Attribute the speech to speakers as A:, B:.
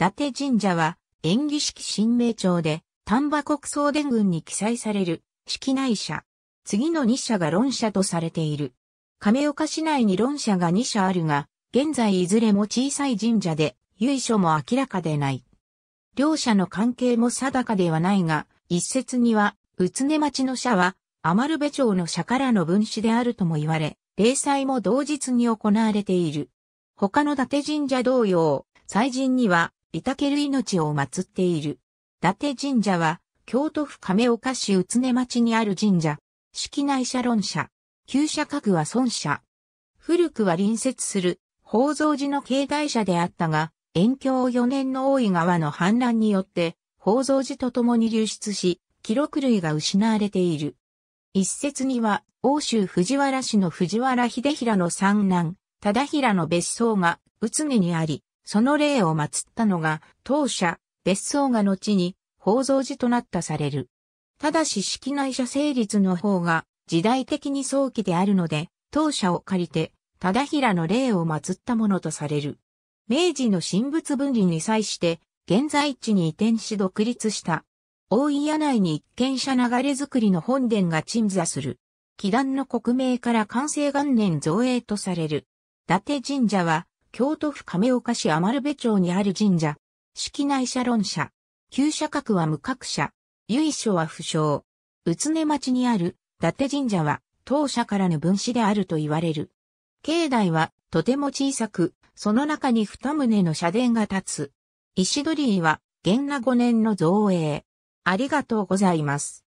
A: 伊達神社は、縁起式神明町で、丹波国総伝軍に記載される、式内社。次の2社が論社とされている。亀岡市内に論社が2社あるが、現在いずれも小さい神社で、由緒も明らかでない。両社の関係も定かではないが、一説には、宇都町の社は、余部町の社からの分子であるとも言われ、例祭も同日に行われている。他の伊達神社同様、祭神には、いたける命を祀っている。伊達神社は、京都府亀岡市宇常町にある神社。式内社論社。旧社格は孫社。古くは隣接する、宝蔵寺の境内社であったが、延教4年の大井川の氾濫によって、宝蔵寺と共に流出し、記録類が失われている。一説には、欧州藤原氏の藤原秀平の三男、忠平の別荘が、宇常にあり、その霊を祀ったのが、当社、別荘が後に、宝蔵寺となったされる。ただし式内社成立の方が、時代的に早期であるので、当社を借りて、忠平の霊を祀ったものとされる。明治の神仏分離に際して、現在地に移転し独立した。大井屋内に一軒車流れ作りの本殿が鎮座する。祈願の国名から完成元年造営とされる。伊達神社は、京都府亀岡市余部町にある神社。式内社論社。旧社格は無格社。由緒は不詳。宇都町にある伊達神社は当社からの分子であると言われる。境内はとても小さく、その中に二棟の社殿が立つ。石鳥居は元和五年の造営。ありがと
B: うございます。